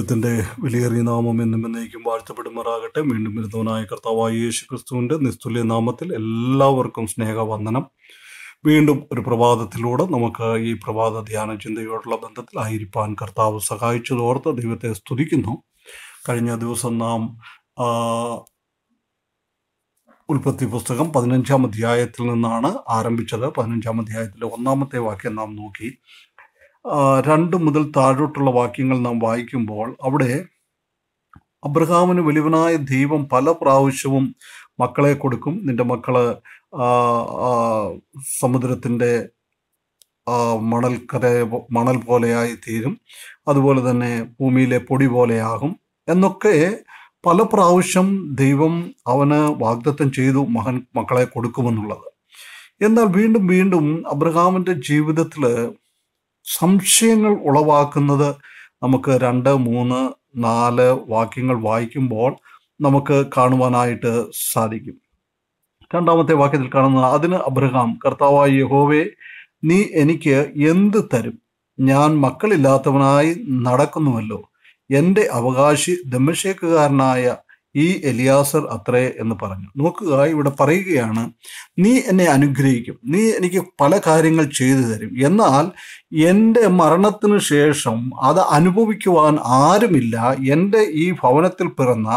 ദൈവത്തിൻ്റെ വിലയേറിയ നാമം എന്നും എന്നേക്കും വാഴ്ത്തപ്പെടുമാറാകട്ടെ വീണ്ടും വരുന്നവനായ കർത്താവായ യേശു ക്രിസ്തുവിൻ്റെ നിസ്തുല്യ നാമത്തിൽ എല്ലാവർക്കും സ്നേഹവന്ദനം വീണ്ടും ഒരു പ്രഭാതത്തിലൂടെ നമുക്ക് ഈ പ്രഭാത ധ്യാന ചിന്തയോടുള്ള ബന്ധത്തിൽ ആയിരിക്കാൻ കർത്താവ് സഹായിച്ചതോർത്ത് ദൈവത്തെ സ്തുതിക്കുന്നു കഴിഞ്ഞ ദിവസം നാം ഉൽപ്പത്തി പുസ്തകം പതിനഞ്ചാം അധ്യായത്തിൽ നിന്നാണ് ആരംഭിച്ചത് പതിനഞ്ചാം അധ്യായത്തിലെ ഒന്നാമത്തെ വാക്യം നാം നോക്കി രണ്ട് മുതൽ താഴോട്ടുള്ള വാക്യങ്ങൾ നാം വായിക്കുമ്പോൾ അവിടെ അബ്രഹാമിന് വലിവനായ ദൈവം പല പ്രാവശ്യവും മക്കളെ കൊടുക്കും നിന്റെ മക്കള് സമുദ്രത്തിൻ്റെ മണൽക്കര മണൽ പോലെയായി തീരും അതുപോലെ തന്നെ ഭൂമിയിലെ പൊടി പോലെയാകും എന്നൊക്കെ പല പ്രാവശ്യം ദൈവം അവന് വാഗ്ദത്തം ചെയ്തു മകൻ മക്കളെ കൊടുക്കുമെന്നുള്ളത് എന്നാൽ വീണ്ടും വീണ്ടും അബ്രഹാമിൻ്റെ ജീവിതത്തിൽ സംശയങ്ങൾ ഉളവാക്കുന്നത് നമുക്ക് രണ്ട് മൂന്ന് നാല് വാക്യങ്ങൾ വായിക്കുമ്പോൾ നമുക്ക് കാണുവാനായിട്ട് സാധിക്കും രണ്ടാമത്തെ വാക്യത്തിൽ കാണുന്ന അതിന് അബ്രഹാം കർത്താവായ യഹോവേ നീ എനിക്ക് എന്ത് തരും ഞാൻ മക്കളില്ലാത്തവനായി നടക്കുന്നുവല്ലോ എൻ്റെ അവകാശി ദമ്മശേക്കുകാരനായ ഈ എലിയാസർ അത്രേ എന്ന് പറഞ്ഞു നോക്കുക ഇവിടെ പറയുകയാണ് നീ എന്നെ അനുഗ്രഹിക്കും നീ എനിക്ക് പല കാര്യങ്ങൾ ചെയ്തു തരും എന്നാൽ എൻ്റെ മരണത്തിന് ശേഷം അത് അനുഭവിക്കുവാൻ ആരുമില്ല എൻ്റെ ഈ ഭവനത്തിൽ പിറന്ന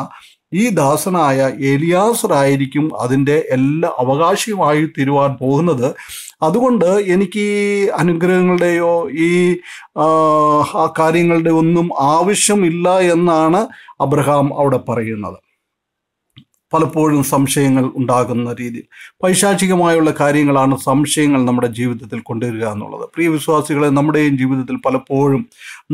ഈ ദാസനായ എലിയാസറായിരിക്കും അതിൻ്റെ എല്ലാ അവകാശിയുമായി തീരുവാൻ പോകുന്നത് അതുകൊണ്ട് എനിക്ക് ഈ അനുഗ്രഹങ്ങളുടെയോ ഈ കാര്യങ്ങളുടെ ഒന്നും ആവശ്യമില്ല എന്നാണ് അബ്രഹാം അവിടെ പറയുന്നത് പലപ്പോഴും സംശയങ്ങൾ ഉണ്ടാകുന്ന രീതിയിൽ പൈശാചികമായുള്ള കാര്യങ്ങളാണ് സംശയങ്ങൾ നമ്മുടെ ജീവിതത്തിൽ കൊണ്ടുവരിക എന്നുള്ളത് പ്രിയ വിശ്വാസികളെ നമ്മുടെയും ജീവിതത്തിൽ പലപ്പോഴും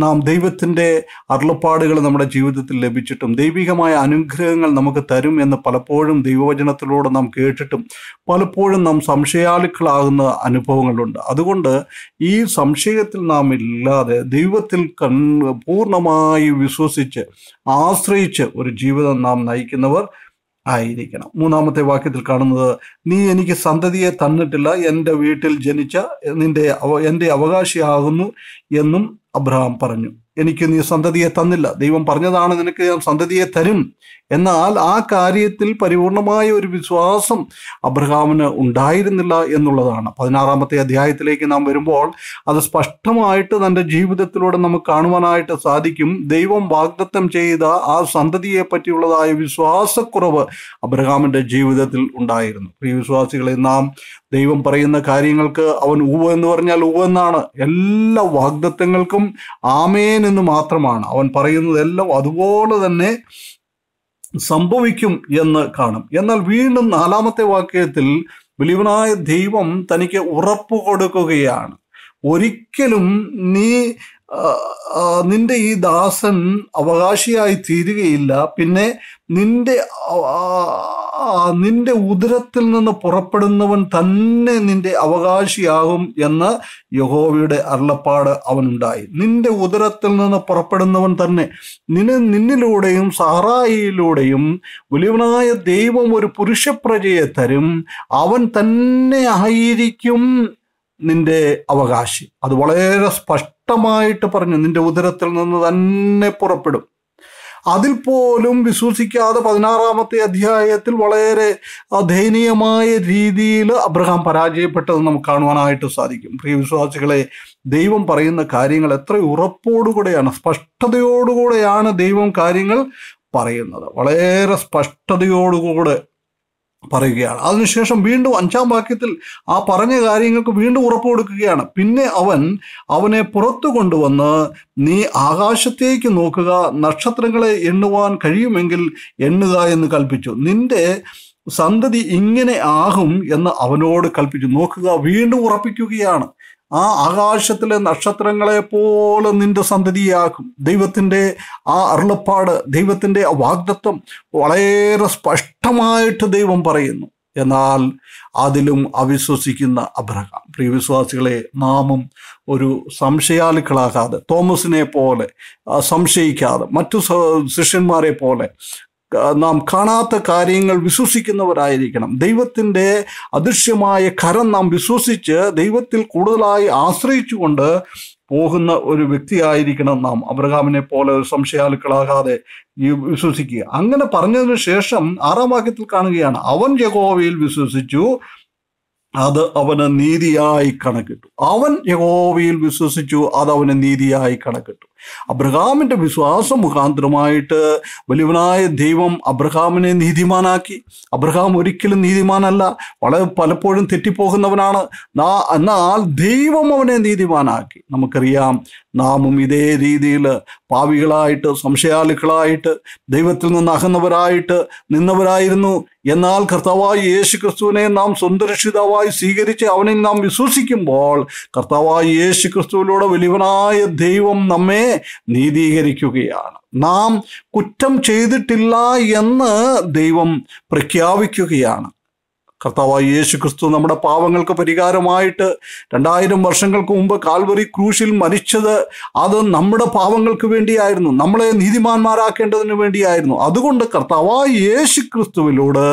നാം ദൈവത്തിൻ്റെ അരുളപ്പാടുകൾ നമ്മുടെ ജീവിതത്തിൽ ലഭിച്ചിട്ടും ദൈവികമായ അനുഗ്രഹങ്ങൾ നമുക്ക് തരും എന്ന് പലപ്പോഴും ദൈവവചനത്തിലൂടെ നാം കേട്ടിട്ടും പലപ്പോഴും നാം സംശയാലുക്കളാകുന്ന അനുഭവങ്ങളുണ്ട് അതുകൊണ്ട് ഈ സംശയത്തിൽ നാം ഇല്ലാതെ ദൈവത്തിൽ കൺ പൂർണ്ണമായി വിശ്വസിച്ച് ആശ്രയിച്ച് ഒരു ജീവിതം നാം നയിക്കുന്നവർ ആയിരിക്കണം മൂന്നാമത്തെ വാക്യത്തിൽ കാണുന്നത് നീ എനിക്ക് സന്തതിയെ തന്നിട്ടില്ല എൻ്റെ വീട്ടിൽ ജനിച്ച നിന്റെ എൻ്റെ അവകാശിയാകുന്നു എന്നും അബ്രഹാം പറഞ്ഞു എനിക്ക് നീ സന്തതിയെ തന്നില്ല ദൈവം പറഞ്ഞതാണ് നിനക്ക് ഞാൻ സന്തതിയെ തരും എന്നാൽ ആ കാര്യത്തിൽ പരിപൂർണമായ ഒരു വിശ്വാസം അബ്രഹാമിന് ഉണ്ടായിരുന്നില്ല എന്നുള്ളതാണ് പതിനാറാമത്തെ അധ്യായത്തിലേക്ക് നാം വരുമ്പോൾ അത് സ്പഷ്ടമായിട്ട് തൻ്റെ ജീവിതത്തിലൂടെ നമുക്ക് കാണുവാനായിട്ട് സാധിക്കും ദൈവം വാഗ്ദത്തം ചെയ്ത ആ സന്തതിയെ പറ്റിയുള്ളതായ വിശ്വാസക്കുറവ് അബ്രഹാമിൻ്റെ ജീവിതത്തിൽ ഉണ്ടായിരുന്നു ഈ വിശ്വാസികളെ നാം ദൈവം പറയുന്ന കാര്യങ്ങൾക്ക് അവൻ ഊവ് എന്ന് പറഞ്ഞാൽ ഊവ് എന്നാണ് എല്ലാ വാഗ്ദത്തങ്ങൾക്കും ആമേൻ എന്ന് മാത്രമാണ് അവൻ പറയുന്നതെല്ലാം അതുപോലെ തന്നെ സംഭവിക്കും എന്ന് കാണും എന്നാൽ വീണ്ടും നാലാമത്തെ വാക്യത്തിൽ ബലീവനായ ദൈവം തനിക്ക് ഉറപ്പ് കൊടുക്കുകയാണ് ഒരിക്കലും നീ നിന്റെ ഈ ദാസൻ അവകാശിയായി തീരുകയില്ല പിന്നെ നിന്റെ നിന്റെ ഉദരത്തിൽ നിന്ന് പുറപ്പെടുന്നവൻ തന്നെ നിന്റെ അവകാശിയാകും എന്ന് യഹോവയുടെ അരുളപ്പാട് അവനുണ്ടായി നിന്റെ ഉദരത്തിൽ നിന്ന് പുറപ്പെടുന്നവൻ തന്നെ നിന നിന്നിലൂടെയും സഹറായിലൂടെയും വലിയവനായ ദൈവം ഒരു പുരുഷപ്രജയെ തരും അവൻ തന്നെ ആയിരിക്കും നിന്റെ അവകാശി അത് വളരെ സ്പഷ്ടമായിട്ട് പറഞ്ഞു നിന്റെ ഉദരത്തിൽ നിന്ന് തന്നെ പുറപ്പെടും അതിൽ പോലും വിശ്വസിക്കാതെ പതിനാറാമത്തെ അധ്യായത്തിൽ വളരെ ദയനീയമായ രീതിയിൽ അബ്രഹാം പരാജയപ്പെട്ടത് നമുക്ക് കാണുവാനായിട്ട് സാധിക്കും പ്രിയ വിശ്വാസികളെ ദൈവം പറയുന്ന കാര്യങ്ങൾ എത്ര ഉറപ്പോടുകൂടെയാണ് സ്പഷ്ടതയോടുകൂടെയാണ് ദൈവം കാര്യങ്ങൾ പറയുന്നത് വളരെ സ്പഷ്ടതയോടുകൂടെ പറയുകയാണ് അതിനുശേഷം വീണ്ടും അഞ്ചാം വാക്യത്തിൽ ആ പറഞ്ഞ കാര്യങ്ങൾക്ക് വീണ്ടും ഉറപ്പ് കൊടുക്കുകയാണ് പിന്നെ അവൻ അവനെ പുറത്തു കൊണ്ടുവന്ന് നീ ആകാശത്തേക്ക് നോക്കുക നക്ഷത്രങ്ങളെ എണ്ണുവാൻ കഴിയുമെങ്കിൽ എണ്ണുക എന്ന് കൽപ്പിച്ചു നിന്റെ സന്തതി ഇങ്ങനെ ആകും എന്ന് അവനോട് കൽപ്പിച്ചു നോക്കുക വീണ്ടും ഉറപ്പിക്കുകയാണ് ആ ആകാശത്തിലെ നക്ഷത്രങ്ങളെ പോലെ നിന്റെ സന്തതിയാക്കും ദൈവത്തിൻ്റെ ആ അരുളപ്പാട് ദൈവത്തിൻ്റെ വാഗ്ദത്വം വളരെ സ്പഷ്ടമായിട്ട് ദൈവം പറയുന്നു എന്നാൽ അതിലും അവിശ്വസിക്കുന്ന അബ്രഹാം പ്രിയവിശ്വാസികളെ നാമും ഒരു സംശയാലുക്കളാകാതെ തോമസിനെ പോലെ സംശയിക്കാതെ മറ്റു ശിഷ്യന്മാരെ പോലെ നാം കാണാത്ത കാര്യങ്ങൾ വിശ്വസിക്കുന്നവരായിരിക്കണം ദൈവത്തിൻ്റെ അദൃശ്യമായ കരം നാം വിശ്വസിച്ച് ദൈവത്തിൽ കൂടുതലായി ആശ്രയിച്ചുകൊണ്ട് പോകുന്ന ഒരു വ്യക്തിയായിരിക്കണം നാം അബ്രഹാമിനെ പോലെ ഒരു സംശയാലുക്കളാകാതെ വിശ്വസിക്കുക അങ്ങനെ പറഞ്ഞതിന് ശേഷം ആറാം വാക്യത്തിൽ കാണുകയാണ് അവൻ യഹോവയിൽ വിശ്വസിച്ചു അത് അവന് നീതിയായി കണക്കിട്ടു അവൻ യഹോവയിൽ വിശ്വസിച്ചു അത് അവന് നീതിയായി കണക്കിട്ടു അബ്രഹാമിൻ്റെ വിശ്വാസം മുഖാന്തരമായിട്ട് വലിയവനായ ദൈവം അബ്രഹാമിനെ നീതിമാനാക്കി അബ്രഹാം ഒരിക്കലും നീതിമാനല്ല വളരെ പലപ്പോഴും തെറ്റിപ്പോകുന്നവനാണ് എന്നാൽ ദൈവം അവനെ നീതിമാനാക്കി നമുക്കറിയാം നാമും ഇതേ രീതിയിൽ പാവികളായിട്ട് സംശയാലുക്കളായിട്ട് ദൈവത്തിൽ നിന്ന് അകന്നവരായിട്ട് നിന്നവരായിരുന്നു എന്നാൽ കർത്താവായി യേശു ക്രിസ്തുവിനെ നാം സ്വന്തരക്ഷിതാവായി സ്വീകരിച്ച് അവനെ നാം വിശ്വസിക്കുമ്പോൾ കർത്താവായി യേശു ക്രിസ്തുവിലൂടെ വലിയവനായ ദൈവം നമ്മെ നീതീകരിക്കുകയാണ് നാം കുറ്റം ചെയ്തിട്ടില്ല എന്ന് ദൈവം പ്രഖ്യാപിക്കുകയാണ് കർത്താവായി യേശു ക്രിസ്തു നമ്മുടെ പാവങ്ങൾക്ക് പരിഹാരമായിട്ട് രണ്ടായിരം വർഷങ്ങൾക്ക് മുമ്പ് കാൽവറി ക്രൂശിൽ മരിച്ചത് അത് നമ്മുടെ പാവങ്ങൾക്ക് വേണ്ടിയായിരുന്നു നമ്മളെ നീതിമാന്മാരാക്കേണ്ടതിന് വേണ്ടിയായിരുന്നു അതുകൊണ്ട് കർത്താവായി യേശു ക്രിസ്തുവിലൂടെ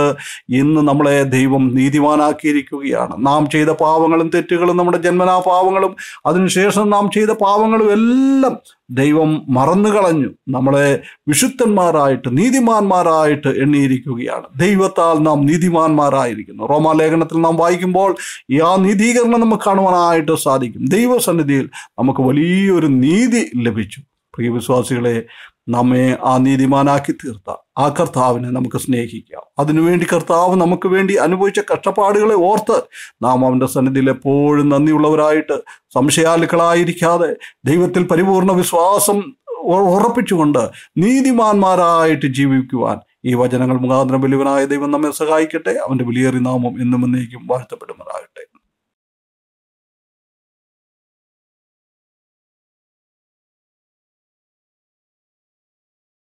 ഇന്ന് നമ്മളെ ദൈവം നീതിമാനാക്കിയിരിക്കുകയാണ് നാം ചെയ്ത പാവങ്ങളും തെറ്റുകളും നമ്മുടെ ജന്മനാ പാവങ്ങളും അതിനുശേഷം നാം ചെയ്ത പാവങ്ങളും എല്ലാം ദൈവം മറന്നു കളഞ്ഞു നമ്മളെ വിശുദ്ധന്മാരായിട്ട് നീതിമാന്മാരായിട്ട് എണ്ണിയിരിക്കുകയാണ് ദൈവത്താൽ നാം നീതിമാന്മാരായിരിക്കുന്നു പറയുന്നു റോമാ ലേഖനത്തിൽ നാം വായിക്കുമ്പോൾ ഈ ആ നീതീകരണം നമുക്ക് കാണുവാനായിട്ട് സാധിക്കും ദൈവസന്നിധിയിൽ നമുക്ക് വലിയൊരു നീതി ലഭിച്ചു പ്രിയ വിശ്വാസികളെ നമ്മെ ആ നീതിമാനാക്കി തീർത്ത ആ കർത്താവിനെ നമുക്ക് സ്നേഹിക്കാം അതിനുവേണ്ടി കർത്താവ് നമുക്ക് വേണ്ടി അനുഭവിച്ച കഷ്ടപ്പാടുകളെ ഓർത്ത് നാം അവൻ്റെ സന്നിധിയിൽ എപ്പോഴും നന്ദിയുള്ളവരായിട്ട് സംശയാലുക്കളായിരിക്കാതെ ദൈവത്തിൽ പരിപൂർണ വിശ്വാസം ഉറപ്പിച്ചുകൊണ്ട് നീതിമാന്മാരായിട്ട് ജീവിക്കുവാൻ ഈ വചനങ്ങൾ മുഖാന്തരം വലിയവനായ ദൈവം നമ്മെ സഹായിക്കട്ടെ അവൻ്റെ വിലയേറി നാമം എന്നും എന്നേക്കും വാഴ്ത്തപ്പെടുമാറാകട്ടെ